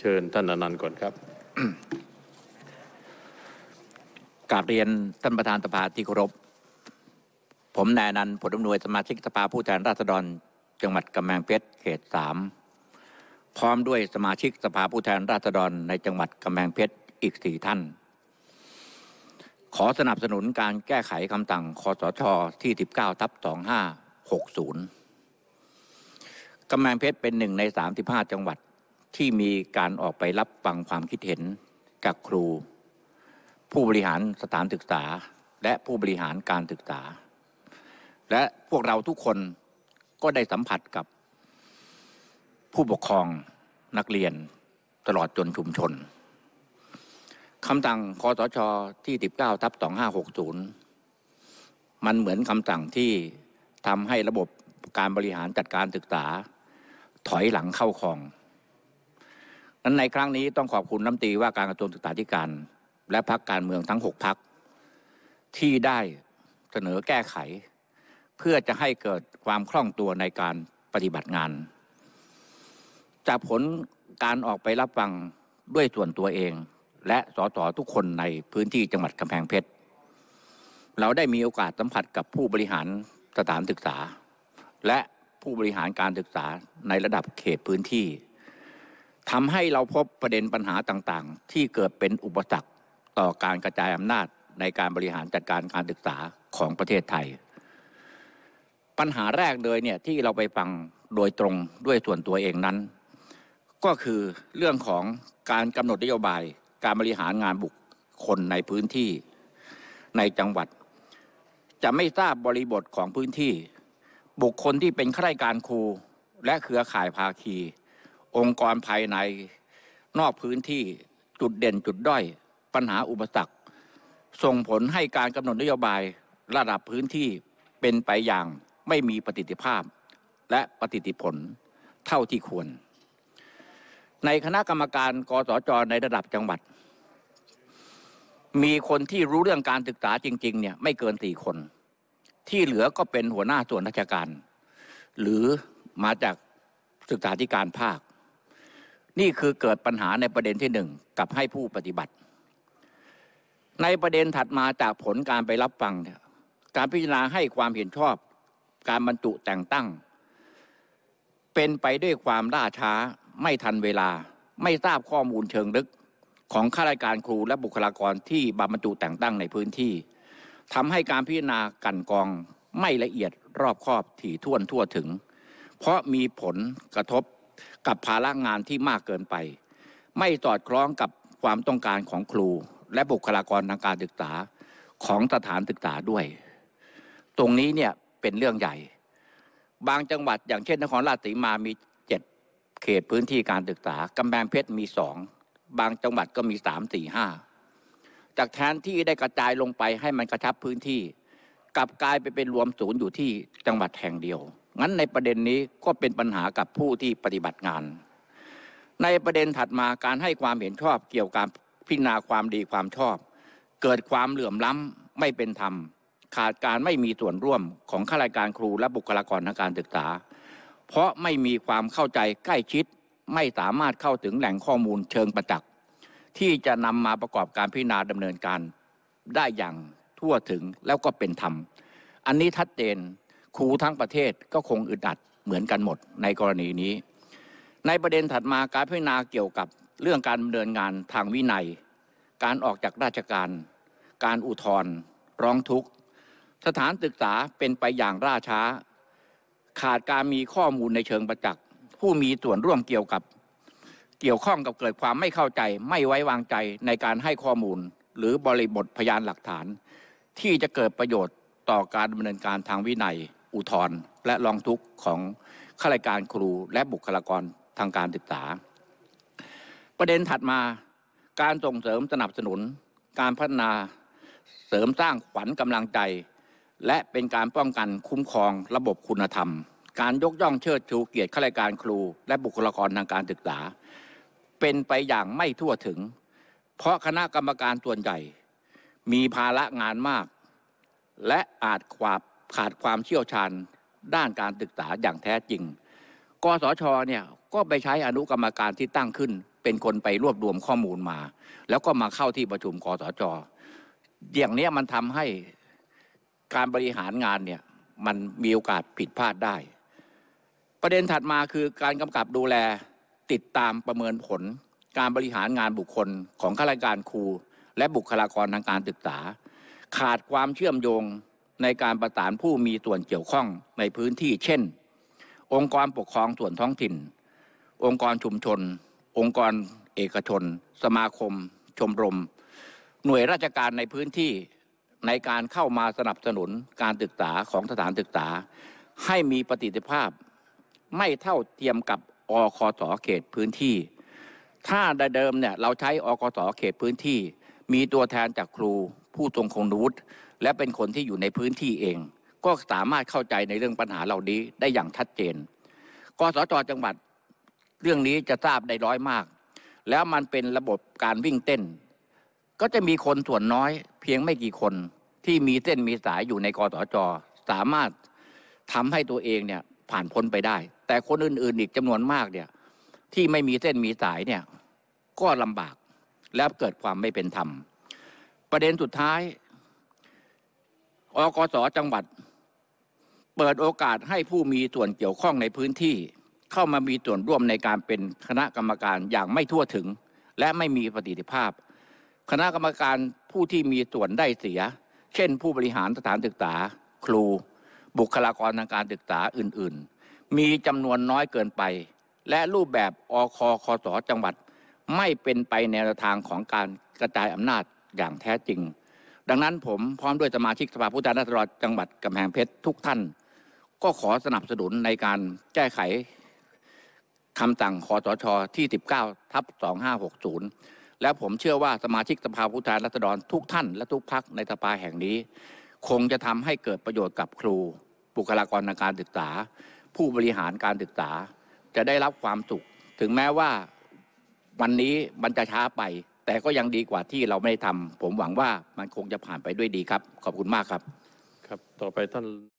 เชิญท่านอนันต์ก่อนครับกราบเรียนท่านประธานสภาที่เคารพผมนายนันผลอำนวยสมาชิกสภาผู้แทนราษฎร จังหวัดกำแพงเพชรเขตสามพร้อมด้วยสมาชิกสภาผู้แทนราษฎรในจังหวัดกำแพงเพชรอีกสี่ท่าน ขอสนับสนุนการแก้ไขคำสั่งคอสชที่ 19ทับ2560กำแพงเพชรเป็นหนึ่งใน35จังหวัดที่มีการออกไปรับฟังความคิดเห็นจากครู ผู้บริหารสถานศึกษา และผู้บริหารการศึกษา และพวกเราทุกคนก็ได้สัมผัสกับผู้ปกครองนักเรียน ตลอดจนชุมชนคำสั่งคอสชที่ 19ทับ2560 มันเหมือนคำสั่งที่ทำให้ระบบการบริหารจัดการศึกษา ถอยหลังเข้าคลองนั้นในครั้งนี้ต้องขอบคุณน้ำตีว่าการกระทรวงศึกษาธิการและพักการเมืองทั้งหกพัก ที่ได้เสนอแก้ไข เพื่อจะให้เกิดความคล่องตัวในการปฏิบัติงาน จากผลการออกไปรับฟังด้วยส่วนตัวเอง และสสทุกคนในพื้นที่จังหวัดกำแพงเพชร เราได้มีโอกาสสัมผัสกับผู้บริหารสถานศึกษา และผู้บริหารการศึกษาในระดับเขตพื้นที่ทำให้เราพบประเด็นปัญหาต่างๆ ที่เกิดเป็นอุปสรรคต่อการกระจายอำนาจในการบริหารจัดการการศึกษาของประเทศไทย ปัญหาแรกเลยเนี่ยที่เราไปฟังโดยตรงด้วยส่วนตัวเองนั้น ก็คือเรื่องของการกำหนดนโยบายการบริหารงานบุคคลในพื้นที่ ในจังหวัด จะไม่ทราบบริบทของพื้นที่ บุคคลที่เป็นข้าราชการครูและเครือข่ายภาคีองค์กรภายในนอกพื้นที่จุดเด่นจุดด้อย ปัญหาอุปสรรคส่งผลให้การกำหนดนโยบายระดับพื้นที่เป็นไปอย่างไม่มีประสิทธิภาพและประสิทธิผลเท่าที่ควร ในคณะกรรมการกสจในระดับจังหวัด มีคนที่รู้เรื่องการศึกษาจริงๆเนี่ยไม่เกินสี่คนที่เหลือก็เป็นหัวหน้าส่วนราชการ หรือมาจากศึกษาธิการภาคนี่คือเกิดปัญหาในประเด็นที่หนึ่งกับให้ผู้ปฏิบัติ ในประเด็นถัดมาจากผลการไปรับฟังการพิจารณาให้ความเห็นชอบการบรรจุแต่งตั้ง เป็นไปด้วยความล่าช้าไม่ทันเวลาไม่ทราบข้อมูลเชิงลึกของข้าราชการครูและบุคลากรที่บรรจุแต่งตั้งในพื้นที่ ทำให้การพิจารณากันกองไม่ละเอียดรอบคอบถี่ถ้วนทั่วถึง เพราะมีผลกระทบกับภาระงานที่มากเกินไป ไม่สอดคล้องกับความต้องการของครู และบุคลากรทางการศึกษาของสถานศึกษาด้วย ตรงนี้เนี่ยเป็นเรื่องใหญ่ บางจังหวัดอย่างเช่นนครราชสีมามีเจ็ดเขตพื้นที่การศึกษากำแพงเพชรมีสองบางจังหวัดก็มีสามสี่ห้าจากแทนที่ได้กระจายลงไปให้มันกระชับพื้นที่ กลับกลายไปเป็นรวมศูนย์อยู่ที่จังหวัดแห่งเดียวงั้นในประเด็นนี้ก็เป็นปัญหากับผู้ที่ปฏิบัติงาน ในประเด็นถัดมาการให้ความเห็นชอบเกี่ยวกับพิจารณาความดีความชอบ เกิดความเหลื่อมล้ำไม่เป็นธรรม ขาดการไม่มีส่วนร่วมของข้าราชการครูและบุคลากรทางการศึกษา เพราะไม่มีความเข้าใจใกล้ชิด ไม่สามารถเข้าถึงแหล่งข้อมูลเชิงประจักษ์ที่จะนำมาประกอบการพิจารณาดำเนินการได้อย่างทั่วถึงแล้วก็เป็นธรรม อันนี้ทัดเจนครูทั้งประเทศก็คงอึดอัดเหมือนกันหมดในกรณีนี้ ในประเด็นถัดมาการพิจารณาเกี่ยวกับเรื่องการดำเนินงานทางวินัย การออกจากราชการ การอุทธรร้องทุกข์สถานศึกษาเป็นไปอย่างร่าช้า ขาดการมีข้อมูลในเชิงประจักษ์ผู้มีส่วนร่วมเกี่ยวกับ เกี่ยวข้องกับเกิดความไม่เข้าใจไม่ไว้วางใจในการให้ข้อมูล หรือบริบทพยานหลักฐาน ที่จะเกิดประโยชน์ต่อการดำเนินการทางวินัยอุทธรณ์และรองทุกข์ของข้าราชการครูและบุคลากรทางการศึกษา ประเด็นถัดมาการส่งเสริมสนับสนุนการพัฒนาเสริมสร้างขวัญกำลังใจ และเป็นการป้องกันคุ้มครองระบบคุณธรรม การยกย่องเชิดชูเกียรติข้าราชการครูและบุคลากรทางการศึกษา เป็นไปอย่างไม่ทั่วถึง เพราะคณะกรรมการส่วนใหญ่มีภาระงานมากและอาจขวาบขาดความเชี่ยวชาญด้านการศึกษาอย่างแท้จริง กสชเนี่ยก็ไปใช้อนุกรรมการที่ตั้งขึ้นเป็นคนไปรวบรวมข้อมูลมา แล้วก็มาเข้าที่ประชุมกสช อย่างนี้มันทำให้การบริหารงานเนี่ยมันมีโอกาสผิดพลาดได้ ประเด็นถัดมาคือการกำกับดูแลติดตามประเมินผล การบริหารงานบุคคลของข้าราชการครูและบุคลากรทางการศึกษา ขาดความเชื่อมโยงในการประสานผู้มีส่วนเกี่ยวข้องในพื้นที่ เช่น องค์กรปกครองส่วนท้องถิ่น องค์กรชุมชน องค์กรเอกชน สมาคม ชมรม หน่วยราชการในพื้นที่ ในการเข้ามาสนับสนุนการศึกษาของสถานศึกษา ให้มีประสิทธิภาพ ไม่เท่าเทียมกับอคสเขตพื้นที่ ถ้าเดิมเนี่ยเราใช้อคสเขตพื้นที่ มีตัวแทนจากครูผู้ทรงคงรวุฒิและเป็นคนที่อยู่ในพื้นที่เอง ก็สามารถเข้าใจในเรื่องปัญหาเหล่านี้ได้อย่างชัดเจน กสจจังหวัดเรื่องนี้จะทราบได้ร้อยมาก แล้วมันเป็นระบบการวิ่งเต้น ก็จะมีคนส่วนน้อยเพียงไม่กี่คนที่มีเส้นมีสายอยู่ในกสจสามารถทำให้ตัวเองเนี่ยผ่านพ้นไปได้ แต่คนอื่นๆอีกจำนวนมากเนี่ยที่ไม่มีเส้นมีสายเนี่ยก็ลำบากแล้วเกิดความไม่เป็นธรรมประเด็นสุดท้าย อกสจังหวัด เปิดโอกาสให้ผู้มีส่วนเกี่ยวข้องในพื้นที่ เข้ามามีส่วนร่วมในการเป็นคณะกรรมการอย่างไม่ทั่วถึง และไม่มีประสิทธิภาพ คณะกรรมการผู้ที่มีส่วนได้เสีย เช่นผู้บริหารสถานศึกษา ครู บุคลากรทางการศึกษา อื่น ๆ มีจำนวนน้อยเกินไป และรูปแบบอคคสจังหวัดไม่เป็นไปในทางของการกระจายอำนาจอย่างแท้จริง ดังนั้นผมพร้อมด้วย สมาชิกสภาผู้แทนราษฎรจังหวัดกำแพงเพชร ทุกท่าน ก็ขอสนับสนุนในการแก้ไขคำสั่งคอสชที่ 19ทับ2560 และผมเชื่อว่าสมาชิกสภาผู้แทนราษฎรทุกท่านและทุกพักในสภาแห่งนี้ คงจะทำให้เกิดประโยชน์กับครูบุคลากรทางการศึกษา ผู้บริหารการศึกษาจะได้รับความสุขถึงแม้ว่าวันนี้มันจะช้าไปแต่ก็ยังดีกว่าที่เราไม่ได้ทำ ผมหวังว่ามันคงจะผ่านไปด้วยดีครับ ขอบคุณมากครับ ครับ ต่อไปท่าน